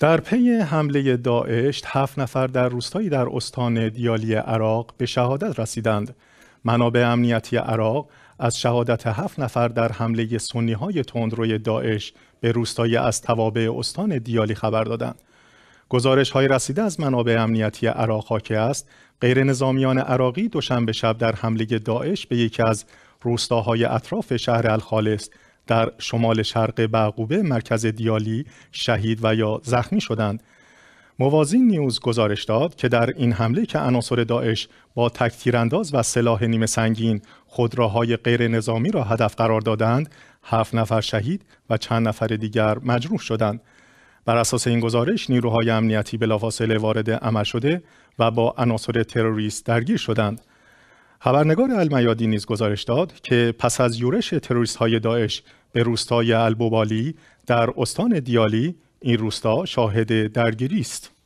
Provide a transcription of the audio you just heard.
در پی حمله داعش هفت نفر در روستایی در استان دیالی عراق به شهادت رسیدند منابع امنیتی عراق از شهادت هفت نفر در حمله سنی های تندروی داعش به روستایی از توابع استان دیالی خبر دادند. گزارش های رسیده از منابع امنیتی عراق که است غیر نظامیان عراقی دوشنبه شب در حمله داعش به یکی از روستاهای اطراف شهر الخالص در شمال شرق بعقوبه مرکز دیالی شهید و یا زخمی شدند موازین نیوز گزارش داد که در این حمله که عناصر داعش با تکتیرانداز و سلاح نیمه سنگین خودروهای غیر نظامی را هدف قرار دادند، هفت نفر شهید و چند نفر دیگر مجروح شدند. بر اساس این گزارش نیروهای امنیتی بلافاصله وارد عمل شده و با عناصر تروریست درگیر شدند. خبرنگار المیادی نیز گزارش داد که پس از یورش تروریست های داعش به روستای البوبالی در استان دیالی این روستا شاهد درگیری است.